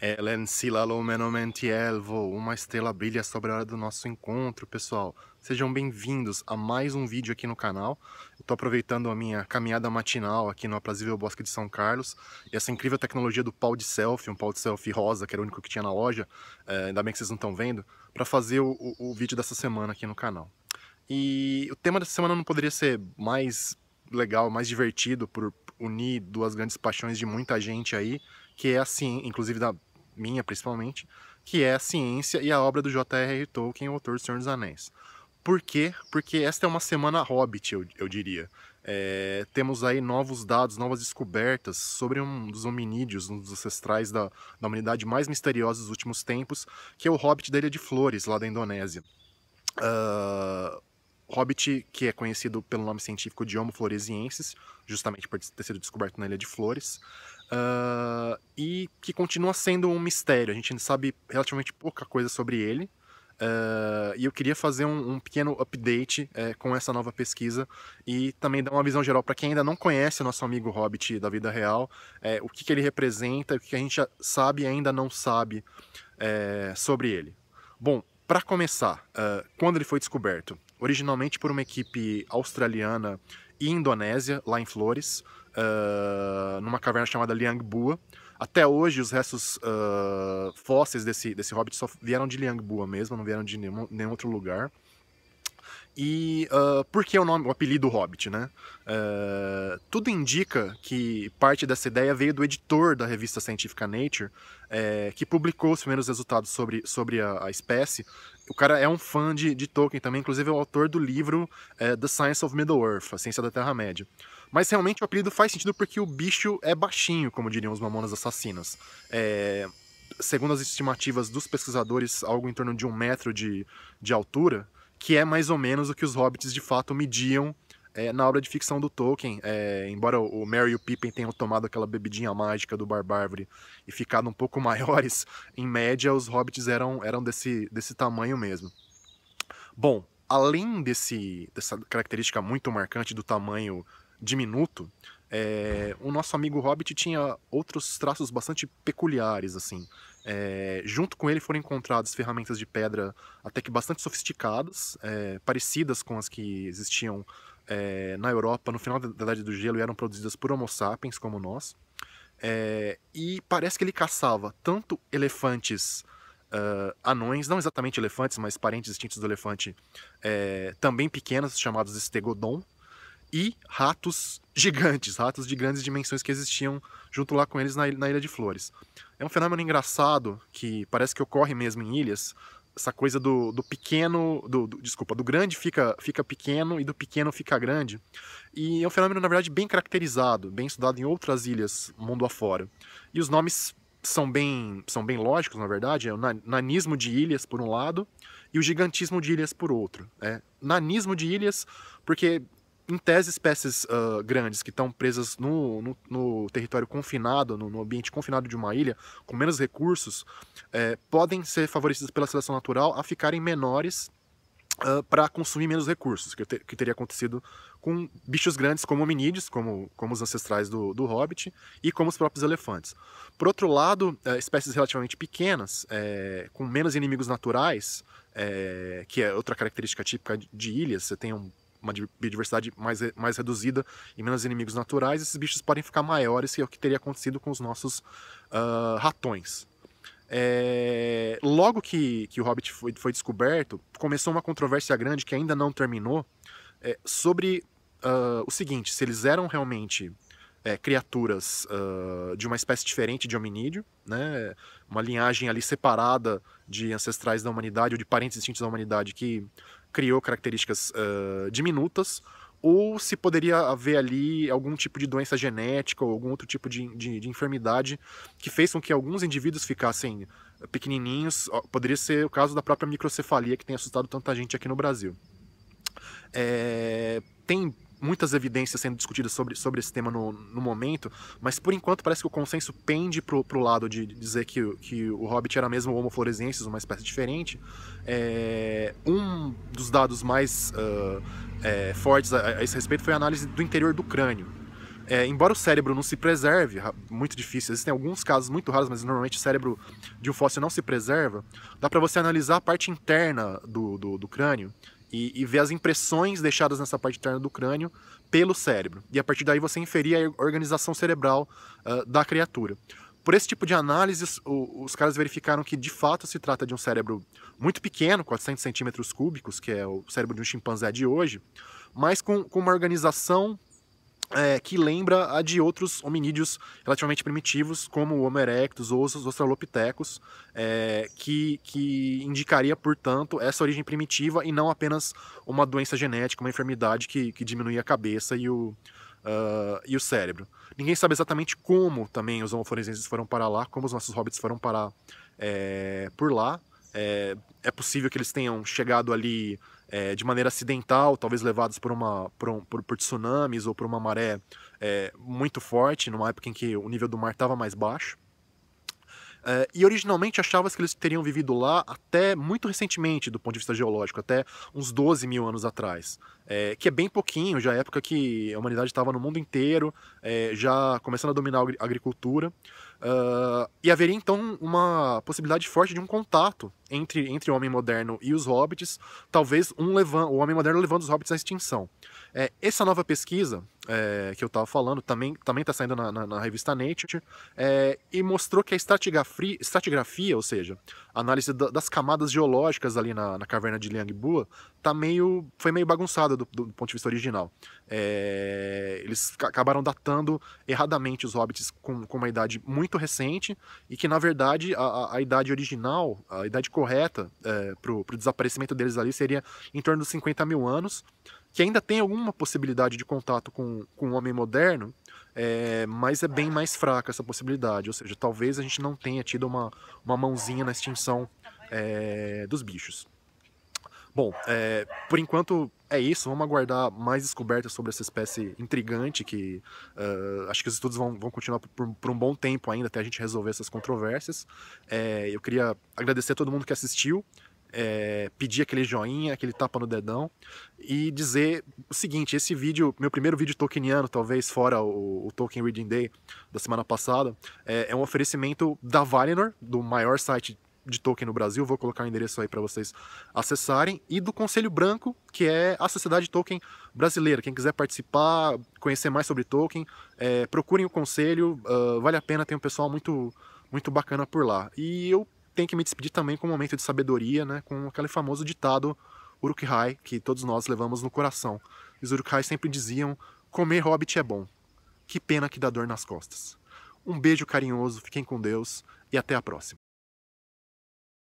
Ellen é Elvo, uma estrela brilha sobre a hora do nosso encontro, pessoal. Sejam bem-vindos a mais um vídeo aqui no canal. Eu tô aproveitando a minha caminhada matinal aqui no aprazível Bosque de São Carlos. E essa incrível tecnologia do pau de selfie, um pau de selfie rosa, que era o único que tinha na loja, é, ainda bem que vocês não estão vendo, para fazer o, o, o vídeo dessa semana aqui no canal. E o tema dessa semana não poderia ser mais legal, mais divertido por unir duas grandes paixões de muita gente aí, que é assim, inclusive da minha principalmente, que é a ciência e a obra do J.R.R. Tolkien, autor do Senhor dos Anéis. Por quê? Porque esta é uma semana hobbit, eu, eu diria. É, temos aí novos dados, novas descobertas sobre um dos hominídeos, um dos ancestrais da, da humanidade mais misteriosos dos últimos tempos, que é o hobbit da Ilha de Flores, lá da Indonésia. Uh, hobbit, que é conhecido pelo nome científico de Homo floresiensis, justamente por ter sido descoberto na Ilha de Flores uh, e que continua sendo um mistério. A gente sabe relativamente pouca coisa sobre ele. Uh, e eu queria fazer um, um pequeno update uh, com essa nova pesquisa e também dar uma visão geral para quem ainda não conhece o nosso amigo Hobbit da vida real, eh, o que, que, ele representa, o que, a gente sabe e ainda não sabe eh, sobre ele. Bom, para começar, ah, quando ele foi descoberto? Originalmente por uma equipe australiana e Indonésia, lá em Flores, uh, numa caverna chamada Liangbua. Até hoje, os restos uh, fósseis desse, desse hobbit só vieram de Liangbua mesmo, não vieram de nenhum, nenhum outro lugar. E uh, por que o nome, o apelido Hobbit, né? Uh, tudo indica que parte dessa ideia veio do editor da revista científica Nature, eh, que publicou os primeiros resultados sobre, sobre a, a, espécie. O cara é um fã de, de Tolkien também, inclusive é o autor do livro eh, The Science of Middle-earth, A Ciência da Terra-média. Mas realmente o apelido faz sentido porque o bicho é baixinho, como diriam os mamonas assassinos. É, segundo as estimativas dos pesquisadores, algo em torno de um metro de, de altura, que é mais ou menos o que os hobbits de fato mediam é, na obra de ficção do Tolkien. É, embora o Merry e o Pippin tenham tomado aquela bebidinha mágica do Barbárvore e ficado um pouco maiores, em média os hobbits eram, eram desse, desse tamanho mesmo. Bom, além desse, dessa característica muito marcante do tamanho diminuto, é, eh, o nosso amigo Hobbit tinha outros traços bastante peculiares, assim. É, junto com ele foram encontradas ferramentas de pedra até que bastante sofisticadas, é, parecidas com as que existiam na Europa no final da Idade do Gelo e eram produzidas por Homo sapiens, como nós. e parece que ele caçava tanto elefantes Uh, anões, não exatamente elefantes, mas parentes distintos do elefante, é, também pequenas chamados estegodon, e ratos gigantes, ratos de grandes dimensões que existiam junto lá com eles na, na Ilha de Flores. É um fenômeno engraçado que parece que ocorre mesmo em ilhas, essa coisa do, do pequeno, do, do, desculpa, do grande fica, fica pequeno e do pequeno fica grande. E é um fenômeno, na verdade, bem caracterizado, bem estudado em outras ilhas mundo afora. E os nomes são bem, são bem lógicos, na verdade. É o nanismo de ilhas, por um lado, e o gigantismo de ilhas, por outro. É nanismo de ilhas, porque em tese, espécies uh, grandes que estão presas no, no, no, território confinado, no, no, ambiente confinado de uma ilha, com menos recursos, é, podem ser favorecidas pela seleção natural a ficarem menores uh, ah, para consumir menos recursos, que, ter, que, teria acontecido com bichos grandes como hominídeos, como, como os ancestrais do, do hobbit, e como os próprios elefantes. Por outro lado, uh, espécies relativamente pequenas, é, com menos inimigos naturais, é, que é outra característica típica de ilhas, você tem um uma biodiversidade mais, mais reduzida e menos inimigos naturais, esses bichos podem ficar maiores, que é o que teria acontecido com os nossos uh, ratões. É, logo que, que o Hobbit foi, foi descoberto, começou uma controvérsia grande que ainda não terminou é, sobre uh, o seguinte: se eles eram realmente é, criaturas uh, de uma espécie diferente de hominídeo, né? uma linhagem ali separada de ancestrais da humanidade ou de parentes distintos da humanidade que criou características uh, diminutas, ou se poderia haver ali algum tipo de doença genética ou algum outro tipo de, de, de enfermidade que fez com que alguns indivíduos ficassem pequenininhos. Ah, poderia ser o caso da própria microcefalia que tem assustado tanta gente aqui no Brasil. É, tem muitas evidências sendo discutidas sobre, sobre esse tema no, no momento, mas por enquanto parece que o consenso pende pro, pro lado de dizer que, que o Hobbit era mesmo o Homo floresiensis, uma espécie diferente. É, um dos dados mais uh, é, fortes a, a, esse respeito foi a análise do interior do crânio. É, embora o cérebro não se preserve, muito difícil, existem alguns casos muito raros, mas normalmente o cérebro de um fóssil não se preserva, dá para você analisar a parte interna do, do, do crânio, e, e, ver as impressões deixadas nessa parte interna do crânio pelo cérebro. E a partir daí você inferir a organização cerebral uh, da criatura. Por esse tipo de análise, os, os, caras verificaram que de fato se trata de um cérebro muito pequeno, 400 centímetros cúbicos, que é o cérebro de um chimpanzé de hoje, mas com, com uma organização é, que lembra a de outros hominídeos relativamente primitivos, como o Homo erectus ou os Australopithecus, é, que, que indicaria, portanto, essa origem primitiva e não apenas uma doença genética, uma enfermidade que, que diminuía a cabeça e o, Uh, e o cérebro. Ninguém sabe exatamente como também os homoforenses foram para lá, como os nossos hobbits foram parar é, por lá. É, é possível que eles tenham chegado ali é, de maneira acidental, talvez levados por, uma, por, um, por, por tsunamis ou por uma maré é, muito forte, numa época em que o nível do mar estava mais baixo. É, e originalmente achava-se que eles teriam vivido lá até muito recentemente, do ponto de vista geológico, até uns 12 mil anos atrás. É, que é bem pouquinho, já é época que a humanidade estava no mundo inteiro, é, já começando a dominar a agricultura. Uh, e haveria então uma possibilidade forte de um contato entre, entre o homem moderno e os hobbits, talvez um levando, o homem moderno levando os hobbits à extinção. É, essa nova pesquisa, é, que eu estava falando, também, também tá saindo na, na, na revista Nature, é, e mostrou que a estratigrafia, ou seja, a análise da, das camadas geológicas ali na, na caverna de Liangbua, tá meio, foi meio bagunçada do, do, do, ponto de vista original. É, eles acabaram datando erradamente os hobbits com, com, uma idade muito recente, e que, na verdade, a, a idade original, a idade correta é, para o desaparecimento deles ali seria em torno dos 50 mil anos, que ainda tem alguma possibilidade de contato com, com o homem moderno, é, mas é bem mais fraca essa possibilidade. Ou seja, talvez a gente não tenha tido uma, uma mãozinha na extinção é, dos bichos. Bom, é, por enquanto é isso. Vamos aguardar mais descobertas sobre essa espécie intrigante que uh, acho que os estudos vão, vão continuar por, por, um bom tempo ainda até a gente resolver essas controvérsias. É, eu queria agradecer a todo mundo que assistiu é, pedir aquele joinha, aquele tapa no dedão e dizer o seguinte: esse vídeo, meu primeiro vídeo tokeniano, talvez fora o, o Token Reading Day da semana passada, é, é um oferecimento da Valinor, do maior site de token no Brasil, vou colocar o endereço aí para vocês acessarem, e do Conselho Branco, que é a Sociedade Token Brasileira. Quem quiser participar, conhecer mais sobre token, é, procurem o conselho, uh, vale a pena, tem um pessoal muito, muito bacana por lá. E eu tenho que me despedir também com um momento de sabedoria, né, com aquele famoso ditado urukhai que todos nós levamos no coração. Os urukhai sempre diziam: comer hobbit é bom. Que pena que dá dor nas costas. Um beijo carinhoso, fiquem com Deus e até a próxima.